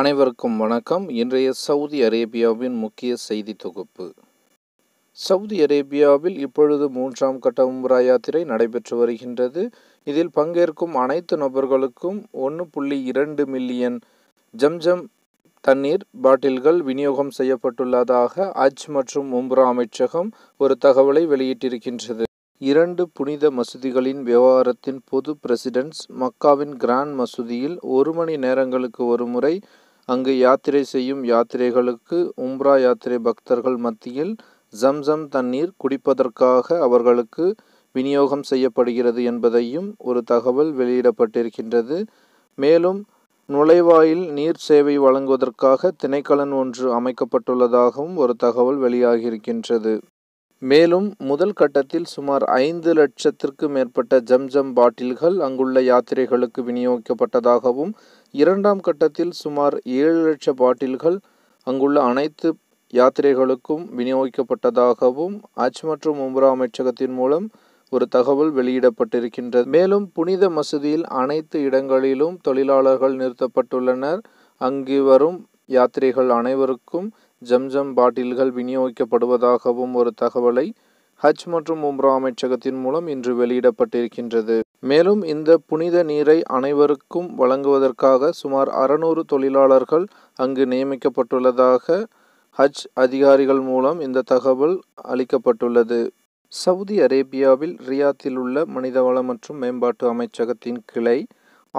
அனைவருக்கும் வணக்கம் இன்றைய சவுதி அரேபியாவின் முக்கிய செய்தி தொகுப்பு சவுதி அரேபியாவில் இப்பொழுது மூன்றாம் கட்ட உம்ரா யாத்திரை நடைபெற்று வருகின்றது இதில் பங்கேற்கும் அனைத்து நபர்களுக்கும் ஒன்று புள்ளி இரண்டு மில்லியன் ஜம்ஜம் தண்ணீர் பாட்டில்கள் விநியோகம் செய்யப்பட்டுள்ளதாக அஜ் மற்றும் உம்ரா அமைச்சகம் ஒரு தகவலை வெளியிட்டிருக்கின்றது இரண்டு புனித மசூதிகளின் விவகாரத்தின் பொது பிரசிடென்ட்ஸ் மக்காவின் கிராண்ட் மசூதியில் ஒரு மணி நேரங்களுக்கு ஒருமுறை அங்கு யாத்திரை செய்யும் யாத்திரைகளுக்கு உம்ரா யாத்திரை பக்தர்கள் மத்தியில் ஜம்சம் தண்ணீர் குடிப்பதற்காக அவர்களுக்கு விநியோகம் செய்யப்படுகிறது என்பதையும் ஒரு தகவல் வெளியிடப்பட்டிருக்கின்றது மேலும் நுழைவாயில் நீர் சேவை வழங்குவதற்காக திணைக்களன் ஒன்று அமைக்கப்பட்டுள்ளதாகவும் ஒரு தகவல் வெளியாகியிருக்கின்றது மேலும் முதல் கட்டத்தில் சுமார் ஐந்து லட்சத்திற்கு மேற்பட்ட ஜம்ஜம் பாட்டில்கள் அங்குள்ள யாத்திரைகளுக்கு விநியோகிக்கப்பட்டதாகவும் இரண்டாம் கட்டத்தில் சுமார் ஏழு லட்ச பாட்டில்கள் அங்குள்ள அனைத்து யாத்திரைகளுக்கும் விநியோகிக்கப்பட்டதாகவும் அஜ் மற்றும் உம்ரா அமைச்சகத்தின் மூலம் ஒரு தகவல் வெளியிடப்பட்டிருக்கின்றது மேலும் புனித மசூதியில் அனைத்து இடங்களிலும் தொழிலாளர்கள் நிறுத்தப்பட்டுள்ளனர் அங்கு வரும் யாத்திரைகள் அனைவருக்கும் ஜம்ஜம் பாட்டில்கள் விநியோகிக்கப்படுவதாகவும் ஒரு தகவலை ஹஜ் மற்றும் உம்ரா அமைச்சகத்தின் மூலம் இன்று வெளியிடப்பட்டிருக்கின்றது மேலும் இந்த புனித நீரை அனைவருக்கும் வழங்குவதற்காக சுமார் அறுநூறு தொழிலாளர்கள் அங்கு நியமிக்கப்பட்டுள்ளதாக ஹஜ் அதிகாரிகள் மூலம் இந்த தகவல் அளிக்கப்பட்டுள்ளது சவுதி அரேபியாவில் ரியாத்தில் உள்ள மனிதவள மற்றும் மேம்பாட்டு அமைச்சகத்தின் கிளை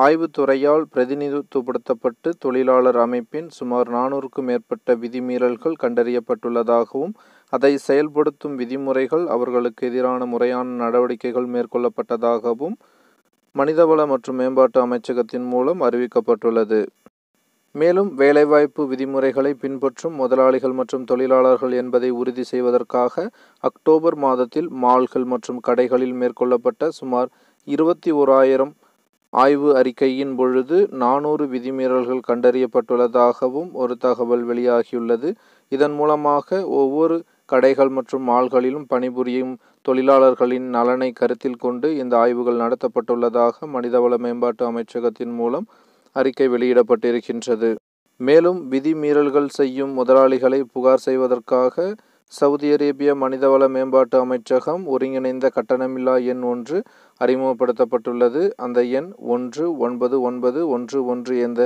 ஆய்வுத்துறையால் பிரதிநிதித்துவப்படுத்தப்பட்டு தொழிலாளர் அமைப்பின் சுமார் நானூறுக்கும் மேற்பட்ட விதிமீறல்கள் கண்டறியப்பட்டுள்ளதாகவும் அதை செயல்படுத்தும் விதிமுறைகள் அவர்களுக்கு எதிரான முறையான நடவடிக்கைகள் மேற்கொள்ளப்பட்டதாகவும் மனிதவள மற்றும் மேம்பாட்டு அமைச்சகத்தின் மூலம் அறிவிக்கப்பட்டுள்ளது மேலும் வேலைவாய்ப்பு விதிமுறைகளை பின்பற்றும் முதலாளிகள் மற்றும் தொழிலாளர்கள் என்பதை உறுதி செய்வதற்காக அக்டோபர் மாதத்தில் மால்கள் மற்றும் கடைகளில் மேற்கொள்ளப்பட்ட சுமார் இருபத்தி ஓராயிரம் ஆய்வு அறிக்கையின் பொழுது நானூறு விதிமீறல்கள் கண்டறியப்பட்டுள்ளதாகவும் ஒரு தகவல் வெளியாகியுள்ளது இதன் மூலமாக ஒவ்வொரு கடைகள் மற்றும் மால்களிலும் பணிபுரியும் தொழிலாளர்களின் நலனை கருத்தில் கொண்டு இந்த ஆய்வுகள் நடத்தப்பட்டுள்ளதாக மனிதவள மேம்பாட்டு அமைச்சகத்தின் மூலம் அறிக்கை வெளியிடப்பட்டிருக்கின்றது மேலும் விதிமீறல்கள் செய்யும் முதலாளிகளை புகார் செய்வதற்காக சவுதி அரேபிய மனிதவள மேம்பாட்டு அமைச்சகம் ஒருங்கிணைந்த கட்டணமில்லா எண் ஒன்று அறிமுகப்படுத்தப்பட்டுள்ளது அந்த எண் ஒன்று ஒன்பது ஒன்பது ஒன்று ஒன்று எந்த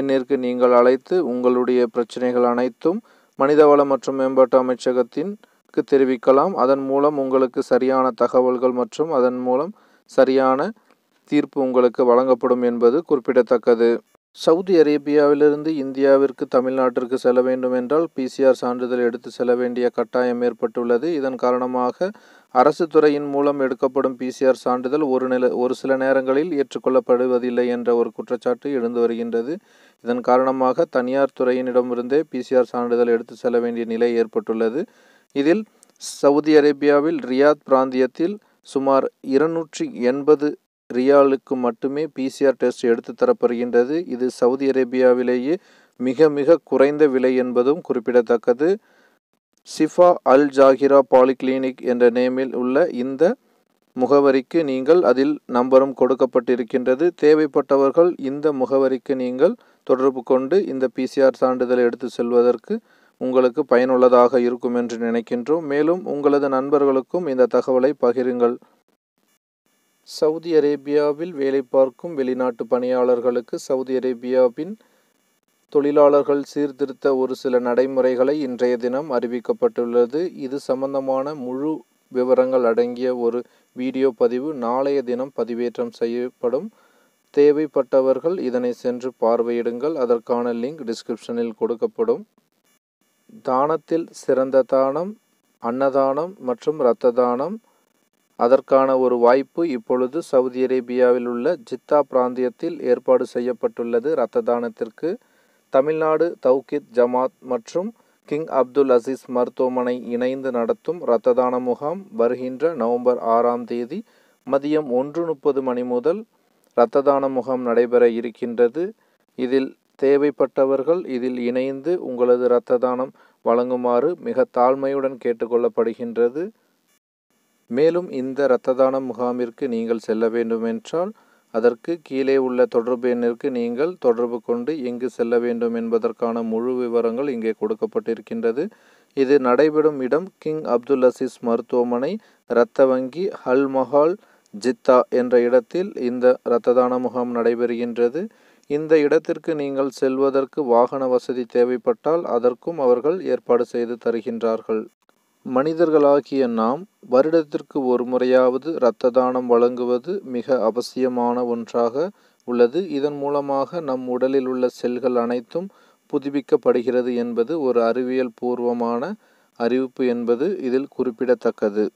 எண்ணிற்கு நீங்கள் அழைத்து உங்களுடைய பிரச்சனைகள் அனைத்தும் மனிதவள மற்றும் மேம்பாட்டு அமைச்சகத்திற்கு தெரிவிக்கலாம் அதன் மூலம் உங்களுக்கு சரியான தகவல்கள் மற்றும் அதன் மூலம் சரியான தீர்ப்பு உங்களுக்கு வழங்கப்படும் என்பது குறிப்பிடத்தக்கது சவுதி அரேபியாவிலிருந்து இந்தியாவிற்கு தமிழ்நாட்டிற்கு செல்ல வேண்டும் என்றால் பிசிஆர் சான்றிதழ் எடுத்து செல்ல வேண்டிய கட்டாயம் ஏற்பட்டுள்ளது இதன் காரணமாக அரசு துறையின் மூலம் எடுக்கப்படும் பிசிஆர் சான்றிதழ் ஒரு நில ஒரு சில நேரங்களில் ஏற்றுக்கொள்ளப்படுவதில்லை என்ற ஒரு குற்றச்சாட்டு எழுந்து வருகின்றது இதன் காரணமாக தனியார் துறையினிடமிருந்தே பிசிஆர் சான்றிதழ் எடுத்து செல்ல வேண்டிய நிலை ஏற்பட்டுள்ளது இதில் சவுதி அரேபியாவில் ரியாத் பிராந்தியத்தில் சுமார் இருநூற்றி எண்பது ரியாலுக்கு மட்டுமே பிசிஆர் டெஸ்ட் எடுத்து தரப்படுகின்றது இது சவுதி அரேபியாவிலேயே மிக மிக குறைந்த விலை என்பதும் குறிப்பிடத்தக்கது சிஃபா அல் ஜாகிரா பாலிகிளினிக் என்ற நேமில் உள்ள இந்த முகவரிக்கு நீங்கள் அதில் நம்பரும் கொடுக்கப்பட்டிருக்கின்றது தேவைப்பட்டவர்கள் இந்த முகவரிக்கு நீங்கள் தொடர்பு கொண்டு இந்த பிசிஆர் சான்றிதழை எடுத்து செல்வதற்கு உங்களுக்கு பயனுள்ளதாக இருக்கும் என்று நினைக்கின்றோம் மேலும் உங்களது நண்பர்களுக்கும் இந்த தகவலை பகிருங்கள் சவுதி அரேபியாவில் வேலை பார்க்கும் வெளிநாட்டு பணியாளர்களுக்கு சவுதி அரேபியாவின் தொழிலாளர்கள் சீர்திருத்த ஒரு சில நடைமுறைகளை இன்றைய தினம் அறிவிக்கப்பட்டுள்ளது இது சம்பந்தமான முழு விவரங்கள் அடங்கிய ஒரு வீடியோ பதிவு நாளைய தினம் பதிவேற்றம் செய்யப்படும் தேவைப்பட்டவர்கள் இதனை சென்று பார்வையிடுங்கள் அதற்கான லிங்க் டிஸ்கிரிப்ஷனில் கொடுக்கப்படும் தானத்தில் சிறந்த தானம் அன்னதானம் மற்றும் இரத்த தானம் அதற்கான ஒரு வாய்ப்பு இப்பொழுது சவுதி அரேபியாவில் உள்ள ஜித்தா பிராந்தியத்தில் ஏற்பாடு செய்யப்பட்டுள்ளது இரத்த தானத்திற்கு தமிழ்நாடு தௌகித் ஜமாத் மற்றும் கிங் அப்துல் அசீஸ் மருத்துவமனை இணைந்து நடத்தும் இரத்த தான முகாம் வருகின்ற நவம்பர் ஆறாம் தேதி மதியம் ஒன்று முப்பது மணி முதல் இரத்த தான முகாம் நடைபெற இருக்கின்றது இதில் தேவைப்பட்டவர்கள் இதில் இணைந்து உங்களது இரத்த தானம் வழங்குமாறு மிக தாழ்மையுடன் கேட்டுக்கொள்ளப்படுகின்றது மேலும் இந்த இரத்த தான முகாமிற்கு நீங்கள் செல்ல வேண்டுமென்றால் அதற்கு கீழே உள்ள தொடர்பு எண்ணிற்கு நீங்கள் தொடர்பு கொண்டு எங்கு செல்ல வேண்டும் என்பதற்கான முழு விவரங்கள் இங்கே கொடுக்கப்பட்டிருக்கின்றது இது நடைபெறும் இடம் கிங் அப்துல் அசீஸ் மருத்துவமனை இரத்த வங்கி ஹல் மஹால் ஜித்தா என்ற இடத்தில் இந்த இரத்த தான முகாம் நடைபெறுகின்றது இந்த இடத்திற்கு நீங்கள் செல்வதற்கு வாகன வசதி தேவைப்பட்டால் அதற்கும் அவர்கள் ஏற்பாடு செய்து தருகின்றார்கள் மனிதர்களாகிய நாம் வருடத்திற்கு ஒரு முறையாவது இரத்த தானம் வழங்குவது மிக அவசியமான ஒன்றாக உள்ளது இதன் மூலமாக நம் உடலில் உள்ள செல்கள் அனைத்தும் புதுப்பிக்கப்படுகிறது என்பது ஒரு அறிவியல் பூர்வமான அறிவிப்பு என்பது இதில் குறிப்பிடத்தக்கது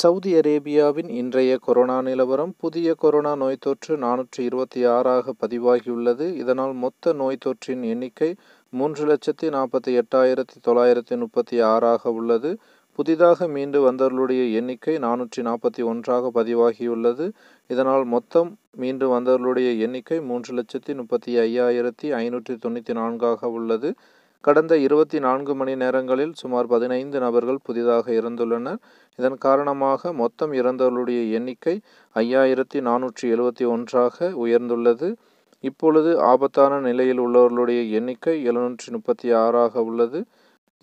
சவுதி அரேபியாவின் இன்றைய கொரோனா நிலவரம் புதிய கொரோனா நோய் தொற்று நானூற்றி இருபத்தி ஆறாக பதிவாகியுள்ளது இதனால் மொத்த நோய் தொற்றின் எண்ணிக்கை மூன்று லட்சத்தி நாற்பத்தி எட்டாயிரத்தி தொள்ளாயிரத்தி முப்பத்தி ஆறாக உள்ளது புதிதாக மீண்டு வந்தவர்களுடைய எண்ணிக்கை நானூற்றி நாற்பத்தி ஒன்றாக பதிவாகியுள்ளது இதனால் மொத்தம் மீண்டு வந்தவர்களுடைய எண்ணிக்கை மூன்று லட்சத்தி முப்பத்தி ஐயாயிரத்தி ஐநூற்றி தொண்ணூற்றி நான்காக உள்ளது கடந்த இருபத்தி நான்கு மணி நேரங்களில் சுமார் பதினைந்து நபர்கள் புதிதாக இறந்துள்ளனர் இதன் காரணமாக மொத்தம் இறந்தவர்களுடைய எண்ணிக்கை ஐயாயிரத்தி நானூற்றி எழுபத்தி ஒன்றாக உயர்ந்துள்ளது இப்பொழுது ஆபத்தான நிலையில் உள்ளவர்களுடைய எண்ணிக்கை எழுநூற்றி முப்பத்தி ஆறாக உள்ளது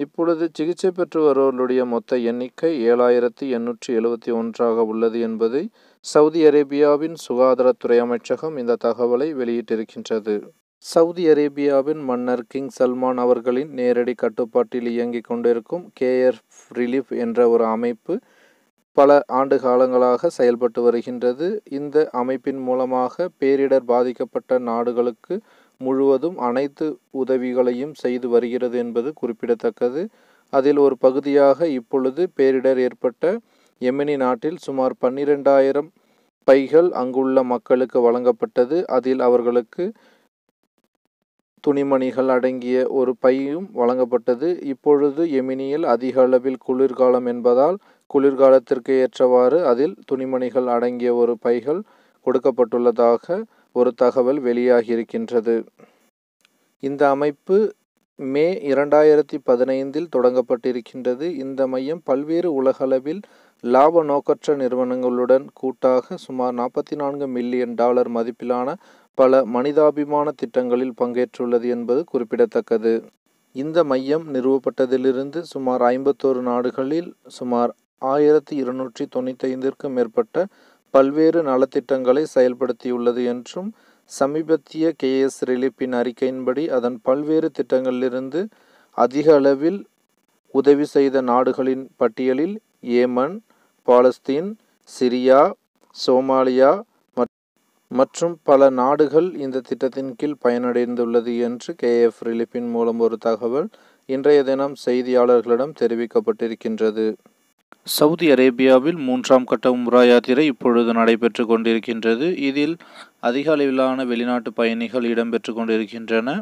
இப்பொழுது சிகிச்சை பெற்று வருவர்களுடைய மொத்த எண்ணிக்கை ஏழாயிரத்தி எண்ணூற்றி எழுபத்தி ஒன்றாக உள்ளது என்பதை சவுதி அரேபியாவின் சுகாதாரத்துறை அமைச்சகம் இந்த தகவலை வெளியிட்டிருக்கின்றது சவுதி அரேபியாவின் மன்னர் கிங் சல்மான் அவர்களின் நேரடி கட்டுப்பாட்டில் இயங்கிக் கொண்டிருக்கும் கேஎஃப் ரிலீஃப் என்ற ஒரு அமைப்பு பல ஆண்டு காலங்களாக செயல்பட்டு வருகின்றது இந்த அமைப்பின் மூலமாக பேரிடர் பாதிக்கப்பட்ட நாடுகளுக்கு முழுவதும் அனைத்து உதவிகளையும் செய்து வருகிறது என்பது குறிப்பிடத்தக்கது அதில் ஒரு பகுதியாக இப்பொழுது பேரிடர் ஏற்பட்ட எமினி நாட்டில் சுமார் பன்னிரெண்டாயிரம் பைகள் அங்குள்ள மக்களுக்கு வழங்கப்பட்டது அதில் அவர்களுக்கு துணிமணிகள் அடங்கிய ஒரு பையும் வழங்கப்பட்டது இப்பொழுது எமினியில் அதிக அளவில் குளிர்காலம் என்பதால் குளிர்காலத்திற்கு ஏற்றவாறு அதில் துணிமணிகள் அடங்கிய ஒரு பைகள் கொடுக்கப்பட்டுள்ளதாக ஒரு தகவல் வெளியாகியிருக்கின்றது இந்த அமைப்பு மே இரண்டாயிரத்தி பதினைந்தில் தொடங்கப்பட்டிருக்கின்றது இந்த மையம் பல்வேறு உலகளவில் லாப நோக்கற்ற நிறுவனங்களுடன் கூட்டாக சுமார் நாற்பத்தி நான்கு மில்லியன் டாலர் மதிப்பிலான பல மனிதாபிமான திட்டங்களில் பங்கேற்றுள்ளது என்பது குறிப்பிடத்தக்கது இந்த மையம் நிறுவப்பட்டதிலிருந்து சுமார் ஐம்பத்தோரு நாடுகளில் சுமார் ஆயிரத்தி இருநூற்றி தொண்ணூத்தைந்திற்கும் மேற்பட்ட பல்வேறு நலத்திட்டங்களை செயல்படுத்தியுள்ளது என்றும் சமீபத்திய கேஎஸ் ரிலீப்பின் அறிக்கையின்படி அதன் பல்வேறு திட்டங்களிலிருந்து அதிக அளவில் உதவி செய்த நாடுகளின் பட்டியலில் ஏமன் பாலஸ்தீன் சிரியா சோமாலியா மற்றும் பல நாடுகள் இந்த திட்டத்தின் கீழ் பயனடைந்துள்ளது என்று கேஎஃப் ரிலீப்பின் மூலம் ஒரு தகவல் இன்றைய தினம் செய்தியாளர்களிடம் தெரிவிக்கப்பட்டிருக்கின்றது சவுதி அரேபியாவில் மூன்றாம் கட்ட உம்ரா யாத்திரை இப்பொழுது நடைபெற்று கொண்டிருக்கின்றது இதில் அதிக அளவிலான வெளிநாட்டு பயணிகள் இடம்பெற்று கொண்டிருக்கின்றன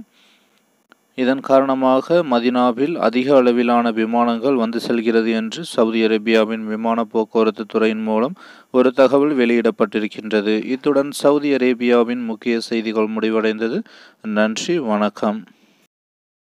இதன் காரணமாக மதினாவில் அதிக அளவிலான விமானங்கள் வந்து செல்கிறது என்று சவுதி அரேபியாவின் விமான போக்குவரத்து துறையின் மூலம் ஒரு தகவல் வெளியிடப்பட்டிருக்கின்றது இத்துடன் சவுதி அரேபியாவின் முக்கிய செய்திகள் முடிவடைந்தது நன்றி வணக்கம்